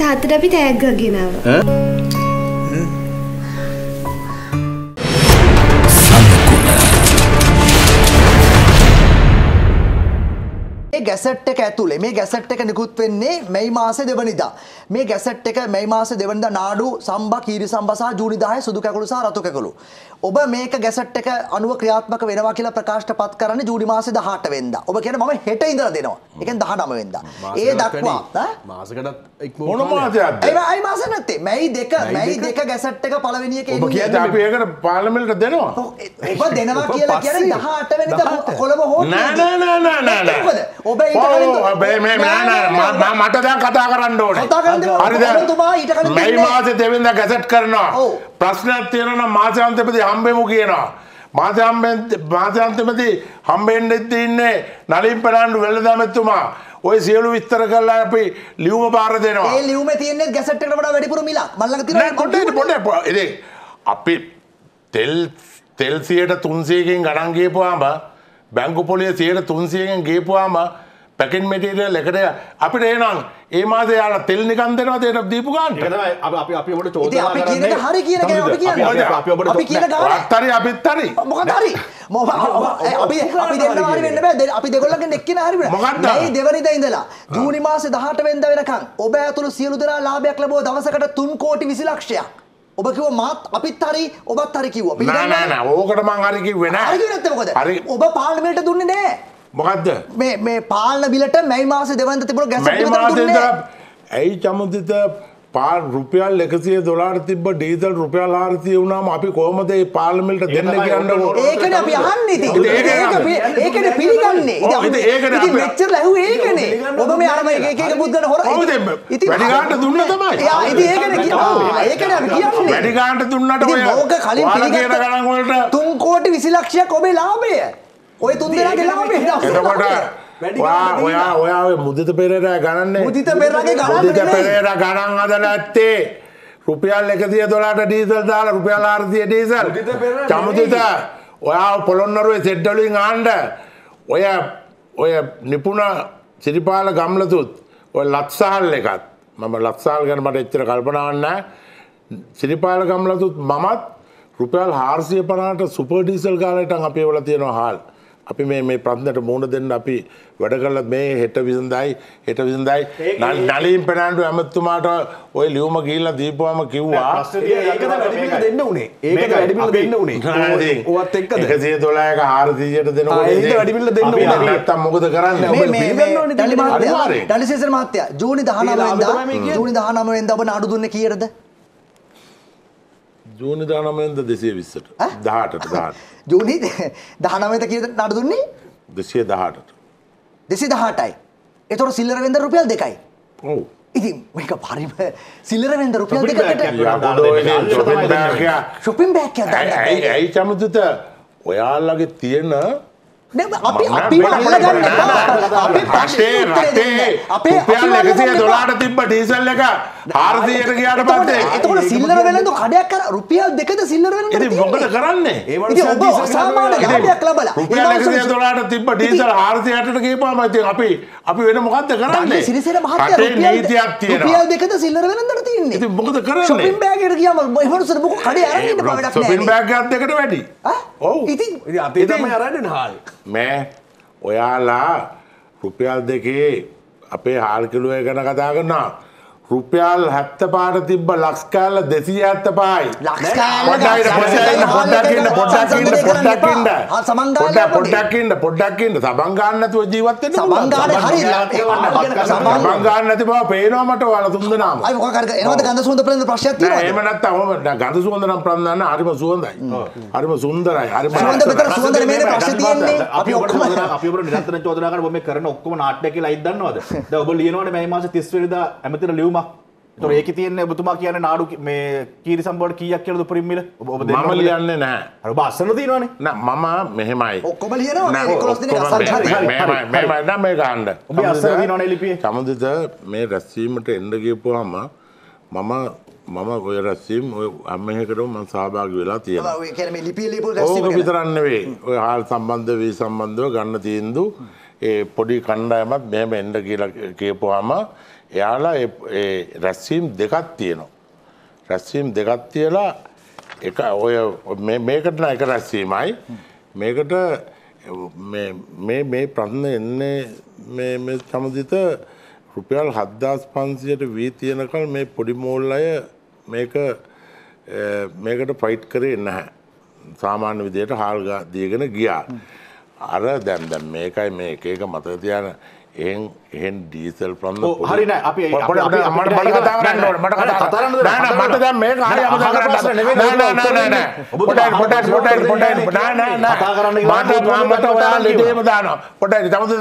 තාත්තට අපි තෑග්ගක් ගෙනාවා. මේ ගැසට් එක ඇතුලේ මේ ගැසට් එක නිකුත් වෙන්නේ මැයි මාසේ දෙවනිදා. මේ ගැසට් එක මැයි මාසේ දෙවනිදා නාඩු සම්බා කීරි සම්බා සහ ජූනි 10 සුදු කැකුළු සහ රතු කැකුළු. ඔබ මේක ගැසට් එක අනුව ක්‍රියාත්මක වෙනවා කියලා ප්‍රකාශට පත් කරන්නේ ජූනි මාසේ 18 වෙනිදා. ඔබ කියන්නේ මම හෙට ඉඳලා දෙනවා. ඒ කියන්නේ 19 වෙනිදා. ඒ දක්වා මාසකටත් ඉක්ම මොන මාසයක්ද? ඒ අයි මාසෙ නැත්තේ. මැයි 2 මැයි 2 ගැසට් එක පළවෙනි එකේ ඉන්නේ. ඔබ කියන්නේ අපි ඒකට පාර්ලිමේන්තට දෙනවා. ඔබ දෙනවා කියලා කියන්නේ 18 වෙනිදා කොළඹ හෝටලේ. නෑ නෑ නෑ නෑ නෑ. ඔබ මට දැන් කතා කරන්න ඕනේ මැයි මාසේ දෙවෙන්ද ගැසට් කරනවා ප්‍රශ්නයක් තියෙනවා මාසයන්තපති හම්බෙමු කියනවා මාසයන්තමති හම්බෙන්ඩ එත්ති ඉන්නේ නලින් පෙරන්ඩු වෙල්ලදමැත්තුමා ඔය සියලු විස්තර කරලා අපි ලියවම පාර දෙනවා ලියවම තියන්නේ ගැසට්ට වට වැඩිපුර මිලා මල්ල කොට පොට එ අපි තෙල් තෙල්සියට තුන්සයකින් ගණන්ගේපුවාම බැංගුපොලිය සයට තුන්සියෙන් ගේපුවාම පැකෙන් මටිය ලෙකට අපිට ඒනම් ඒ මාස යාල තෙල් නිකන් දෙනවා තේට දීපු ගන්න අපි අපිට හරි රත්තරි අපිත් හරි මොකදරි අපි අපි දෙන්නවාරි වෙන්න බෑ අපි දෙගොල්ලගේ නෙක්කින හරි මොකක්ද මේ දෙවනිද ඉඳලා ජූනි මාසේ 18 වෙනිදා වෙනකන් ඔබ ඇතුළු සියලු දෙනා ලාභයක් ලැබුව දවසකට 3 කෝටි 20 ලක්ෂයක් ඔබ කිව මාත් අපිත් හරි ඔබත් හරි කිව්ව නෑ ඕකට මං හරි කිව්වේ නෑ හරි නැත්තේ හරි ඔබ පාර්ලිමේන්තයට දුන්නේ නෑ මොකද්ද මේ මේ පාලන බිලට මැයි මාසේ දෙවන්ත තිබුණ ගැසට් එක දුන්නේ ඇයි චමුදිත පාල් රුපියල් එකසිය දොලාට තිබ ඩීසල් රුපියල් ආරතිය වුණාම අපි කොහොමද ඒ පාර්ලිමේන්ට දෙන්න කියන්න ඕනේ ඒකනේ අපි අහන්නේ ඉතින් ඒකනේ පිළිගන්නේ ඉතින් මෙච්චර ඇහුවේ ඒකනේ ඔබ මේ අරම එක එක බුද්දන හොර ඉතින් වැඩි ගන්නට දුන්න තමයි ආ ඉතින් ඒකනේ ආ ඒකනේ අපි කියන්නේ වැඩි ගන්නට දුන්නට ඔය ඕක කලින් පිළිගත්ත ගණන් වලට 3 කෝටි 20 ලක්ෂයක් ඔබේ ලාභය ඔය තුන් දෙනාගේ ලාභය එතකොට ඔයා ඔයා මුදිත පෙරර ගණන්න මුදිත පෙරගේ ගිත පෙරේර ගණන් අදල ඇත්තේ රුපියල් එකතිය දොලාට ඩීසල් දාල රුපියල් ආර්තිය ඩීසල් චමුතිත ඔයා පොළොන්නරුවේ සෙඩ්ඩලින් ආන්ඩ ඔය ඔය නිපුණ සිරිපාල ගම්ලතුත් ඔය ලක්සාහල් එකත් මම ලක්සාල් ගැන මට එච්චර කල්පනාවන්න සිරිපාල ගම්ලතුත් මමත් රුපියල් හාර්සිය පනාට සුපර්ඩීසල් ගාලටන් අපේ වල තියෙනවා හාල්. අපි මේ මේ ප්‍රශ්නට මුහුණ දෙන්න අපි වැඩ කළා මේ හෙට විසඳයි හෙට විසඳයි නලින් පෙරාන්ඩු ඇමතුමාට ওই ලියුම ගිහිල්ලා දීපුවාම කිව්වා ඒක වැඩිපිල දෙන්න උනේ ඒක වැඩිපිල දෙන්න උනේ ඔවත් එක්කද 112ක 400ට දෙනකොට ඒක වැඩිපිල දෙන්න උනේ නැත්තම් මොකද කරන්නේ මේ මේ ඩලි සීසන් මහත්තයා ජූනි 19 වෙනිදා ජූනි 19 වෙනිදා ඔබ නඩු දුන්නේ කීයටද ජූනි දානමෙන්ද දෙසේ විස්සට දහටට දහට ජූනි දහනමත කිය නඩ දුන්නේ දෙසේ දහටට දෙසේ දහටයි එතොට සිල්ලරවෙද රුපියල් දෙකයි ඔව ඉතින් මේක පරිම සිල්ලරවෙද රුපියල් දෙකට ශොපින් බැක් ඇයි ඇයි චමතත ඔයාල්ලගේ තියෙන අපි අපි අල්ලගන්න අපි ප්‍රශ්නේ රටේ අපේ රුපියල් 100 ඩොලාර තිබ්බ ඩීසල් එක 400ට ගියාට පස්සේ එතකොට සිල්ලර වෙලෙන්ද කඩයක් කර රුපියල් 2ද සිල්ලර වෙලෙන්ද ඉතින් මොකද කරන්නේ ඉතින් ඔබ සාමාන්‍ය ගාඩියක් ලබලා රුපියල් 100 ඩොලාරට තිබ්බ ඩීසල් 460ට ගියපුවාම ඉතින් අපි අපි වෙන මොකද්ද කරන්නේ සිරිසේන මහත්තයා රුපියල් නීතියක් තියෙනවා රුපියල් 2ද සිල්ලර වෙලෙන්ද තියෙන්නේ ඉතින් මොකද කරන්නේ shopping bag එකට ගියාම එහෙමනසර මොකද කඩේ අරන් ඉන්න බෑ වැඩක් නෑ shopping bag එකක් දෙකට වැඩි ආ ඔව් ඉතින් ඉතින් අපි තමයි අරන්නේ හාල් මෑ ඔයාලා රුපියල් දෙකේ අපේ හාල්කිලුවය ගැන කතා කරන්නා රුපියල් හැත්ත පාට තිබ්බ ලක්ස්කාල්ල දෙසී ඇත්ත පායි පොඩ්ඩක්න්න පොඩ්ඩක්න්න පොඩ්ඩක්න්න සමන්ග පොඩ්ඩක්න්න පොඩ්ඩක්න්න සබංගන්නතුව ජීවත්ත සබංගන්නති බව පේනවාමට වල තුන්දනාම ගඳ සුන්ද ප්‍රද ප්‍රශ් එමනත් ගඳ සුවඳනම් ප්‍රන්ධන්න අරිම සුවඳයි අරිම සුන්දරයි හරි අපි අපිට නිතන චෝදනාකට ොම කරන ඔක්කම නාට්‍යක ලයිදන්නවද ඔබ ලියනවට මේ මාස තිස්වරිද ඇමතිර ලියම් තොට ඒක තියන්න බතුමා කියන නාඩු මේ කීරි සම්බට කියක් කියලද පරිම්මිල ඔබ ම ලියන්න නෑ බස්සන තියනවන මම මෙහෙමයි ඔක්කොම ලියන මේ ගණ්ඩ ඔබ අස්සන ලිපිය සමඳත මේ රැස්වීමට එන්ඩ කියපුහම මම මම ඔය රැස්සීම් ඔය අම්මහකටම මන් සහභාග වෙලා තියෙන ඕක විතරන්න වේ ඔය හාල් සම්බන්ධ වී සම්බන්ධව ගන්න තීන්දු ඒ පොඩි කණ්ඩායමත් මෙහම එන්ඩ කියලා කියපුහම එයාලා රැස්වීම් දෙකක් තියෙනවා. රැස්වීම් දෙකක් තියලා එක ඔය මේකට එක රැස්වීමයි මේකට මේ ප්‍රශ්න එන්නේ සමදිත රුපියල් හද්දාස් පන්සියට වී තියෙනකල් මේ පොඩි මෝල් අය මේක මේකට ෆයිට් කරේ නැහැ. සාමාන්‍ය විදියට හාල්ගා දීගෙන ගියා. අර දැන් දැන් මේකයි මේ එක එක මතක තියාන එන් එහෙන් ඩීසල් ප්‍රන්න හරි අපි පොට තමස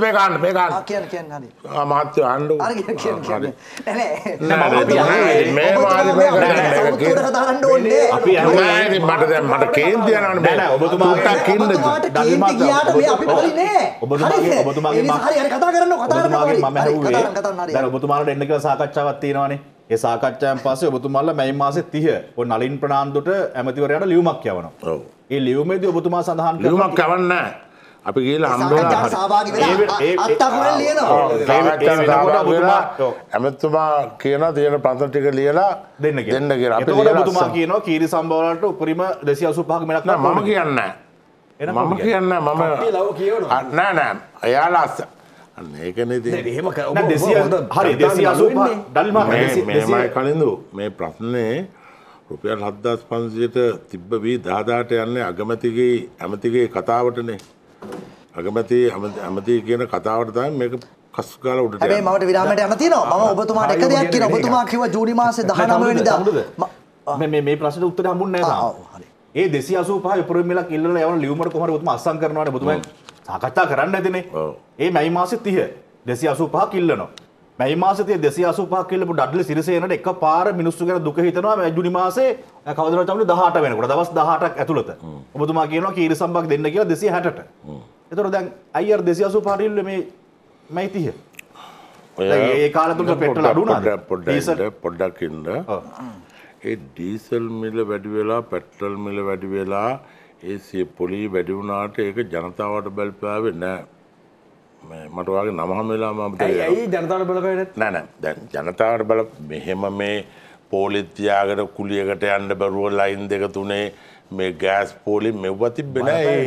මේ කාන්න මේ කා මාත්‍ය අන්ඩු මට දැ මට කේන්තියන බැන ඔබතුමා කින්න ඔබතුමාගේ ඔබතුමාගේ හරි කතා කරන්න ඔබතුමාගේ මම හැවුවේ දැන් ඔබතුමාලට එන්න කියලා සාකච්ඡාවක් තියෙනවානේ. ඒ සාකච්ඡාවෙන් පස්සේ ඔබතුමාලා මැයි මාසේ 30 ඔය නලින් ප්‍රනාන්දුට ඇමතිවරයාට ලියුමක් යවනවා. ඔව්. ඒ ලියුමේදී ඔබතුමා සඳහන් කරනවා ලියුමක් යවන්නේ නැහැ. අපි ගේල ඇමතුමා කියන තියෙන ප්‍රන්ත ටික ලියලා දෙන්න දෙන්න කියලා කියන කීරි සම්බවලට උපරිම දෙසි අසුපහක් මෙලක් මම කියන්න මම කියන්න මම නෑ නෑ එයාලා ඒකන හම හරි දල්මා කලින්ද මේ ප්‍රශ්නය රුපියල් හද්දස් පන්සියට තිබ්බ වී දාදාට යන්නේ අගමතිගේ ඇමතිගේ කතාවටනේ අගමති ඇමති කියන කතාවට තයි මේක කස්කාල උට මට විරාමට ඇමතින ම ඔබතුමාට එක දෙයක් කිය ඔබතුමා කිව ජූනි මාස දහනමද මේ ප්‍රශ්න උත්තර හමුන්න ඒ දෙසි අසූ පහ පුරමිලක් ඉල්ල යවන ලියීමට කොමර තුම අසං කරනට බතුමයි සාකච්ඡා කරන්න ඇතිනේ. ඒ මැයි මාසේ 30 285 කිල්ලනවා. මැයි මාසේ 285 කිල්ලපු ඩඩ්ලි සිරිසේනට එකපාර මිනිස්සු ගැන දුක හිතනවා මේ ජුනි මාසේ කවදාවත් තමයි 18 වෙනකොට දවස් 18ක් ඇතුළත. ඔබතුමා කියනවා කීරි සම්බක් දෙන්න කියලා 260ට. එතකොට දැන් IR 285 රිල්ල මේ මැයි 30. ඒ කාලය තුල පෙට්‍රල් අඩු වුණාද? පොඩ්ඩක් ඉන්න. ඒ ඩීසල් මිල වැඩි වෙලා පෙට්‍රල් මිල වැඩි වෙලා ඒ සිය පොලී වැඩි වුණාට ඒක ජනතාවට බැල්පාවේ නෑ. මට වගේ නමහම වෙලා මම ඇයි ජනතාවට බලපෑවේ නෑ නෑ දැන් ජනතාවට බල මෙහෙම මේ පොලිත් තියාගෙන කුලියකට යන්න බැරුව ලයින් දෙක තුනේ මේ ගෑස් පෝලින් මෙව්ව තිබෙන අඩු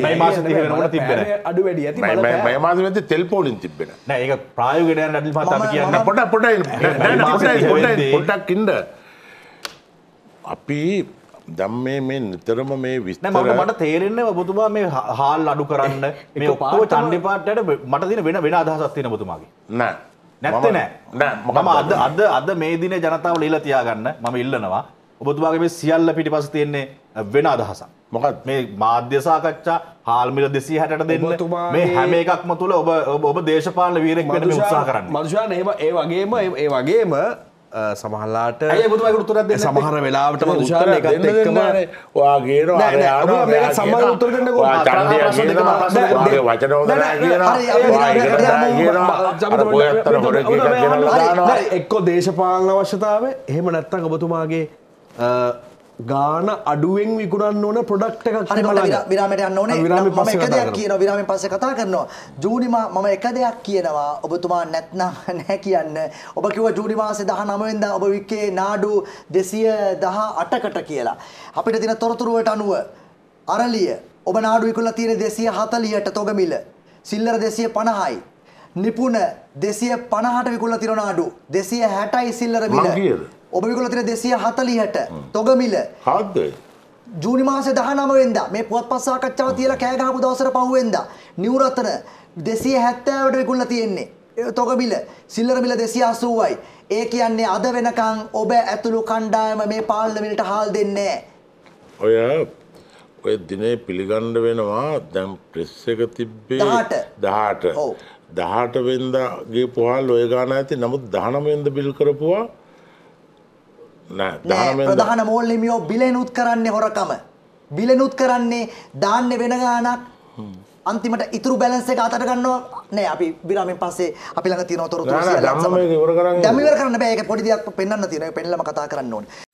වැඩ මාස ඇති තෙල් පෝලින් තිබෙන ඒ ප්‍රායෝගට ඇ පත කියන්න පොට පොට පොටක් ඉඩ අපි දම්මේ මේ නිතරම මේ විස්තර මට තේරෙන්නේ ඔබතුමා මේ හාල් අඩු කරන්න මේ ඔක්කොම ඡන්දේ පාටට මට තියෙන වෙන වෙන අදහසක් තියෙන ඔබතුමාගේ නෑ නැත්තේ නෑ මම අද අද අද මේ දිනේ ජනතාව ලීලා තියාගන්න මම ඉල්ලනවා ඔබතුමාගේ මේ සියල්ල පිටිපස්ස තියෙන්නේ වෙන අදහසක් මොකක් මේ මාධ්‍ය සාකච්ඡා හාල්මිල දෙසී හැට දෙන්න මේ හැම එකක්ම තුළ ඔබ ඔබ දේශපාලන වීරෙක් වෙන උත්සාහ කරන්න මනුෂ්‍යයන් ඒ වගේම ඒ වගේම සමහලාට ඇබතුමකට උතුර සමහර වෙලාවට දුෂාර එකම වාගේ සම උතුරන්න වචන එක්කෝ දේශපාලන අවශ්‍යතාව එහෙම නැත්තන් ඔබතුමාගේ ගාන අඩුවෙන් විකුණන්න ඕන ප්‍රඩක්ට එකක් විරාමට යන්න ඕන එක දෙයක් කියන විරාම පස කතා කරනවා ජූනිමා මම එක දෙයක් කියනවා ඔබතුමා නැත්නම් නැහැ කියන්න ඔබ කිව ජූනිමාස දහ නමවෙද ඔබ වික්කේ නාඩු දෙසිය දහ අටකට කියලා අපිට තින තොරතුරුවට අනුව අරලිය ඔබ නාඩු විකුල තියෙන දෙසිය හතලියට තොගමිල සිල්ලර දෙසිය පණහයි නිපුන දෙසිය පණහට විකුල තිරනාඩු දෙසිය හැටයි සිල්ලර මිල ඔබ විකුණලා තියෙන 240ට තොගමිල හද්ද ජූනි මාසේ 19 වෙනිදා මේ පුවත්පත් සාකච්ඡාව තියලා කෑ ගහපු දවසට පහුවෙන්දා නිවරතන 270ට විකුණලා තියෙන්නේ තොගමිල සිල්ලර මිල 280යි. ඒ කියන්නේ අද වෙනකන් ඔබ ඇතුළු කණ්ඩායම මේ පාර්ලිමේන්තුවට හාල් දෙන්නේ ඔය ඔය දිනේ පිළිගන්න වෙනවා දැන් ප්‍රෙස් එක තිබ්බේ 18 18 ඔව් 18 වෙනිදා ගිය පොහල් ඔය ගාන ඇති නමුත් 19 වෙනිදා බිල් කරපුවා ප්‍රධාන මෝල්ලිමියෝ බිලෙනුත් කරන්නේ හොරකම. බිලෙනුත් කරන්නේ දාන්න වෙන ගානක් අන්තිමට ඉතුරු බැලන්ස් එක අතට ගන්නවා නෑ අපි විරාමෙන් පස්සේ අපි ළඟ තියෙන තොරතුරු සියල්ල දැන් ඉවර කරන්න බෑ ඒක පොඩි දෙයක් පෙන්වන්න තියෙනවා පෙන්ලම කතා කරන්න ඕනේ